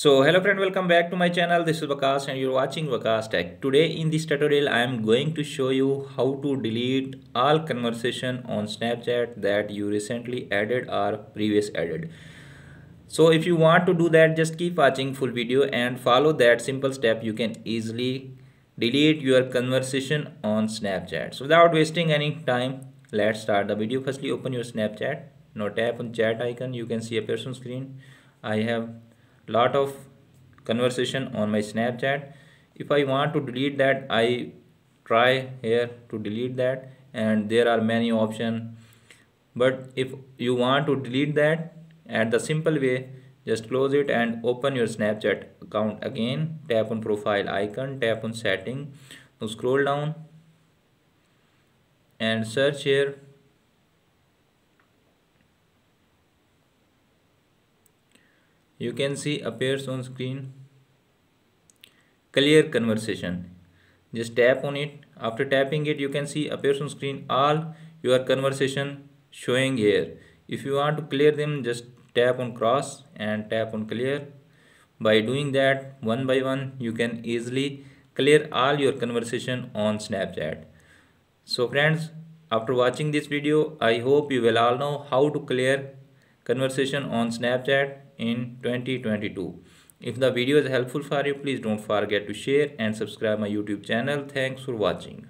So hello friend welcome back to my channel this is Vakas and you're watching Vakas Tech. Today in this tutorial I am going to show you how to delete all conversation on Snapchat that you recently added or previous added. So if you want to do that just keep watching full video and follow that simple step you can easily delete your conversation on Snapchat. So without wasting any time let's start the video. Firstly open your Snapchat. Now tap on chat icon you can see a person screen. I have lot of conversation on my snapchat if i want to delete that i try here to delete that and there are many options but if you want to delete that at the simple way just close it and open your snapchat account again tap on profile icon tap on setting now scroll down and search here you can see appears on screen clear conversation just tap on it after tapping it you can see appears on screen all your conversation showing here if you want to clear them just tap on cross and tap on clear by doing that one by one you can easily clear all your conversation on snapchat so friends after watching this video i hope you will all know how to clear conversation on Snapchat in 2022. If the video is helpful for you, please don't forget to share and subscribe my YouTube channel. Thanks for watching.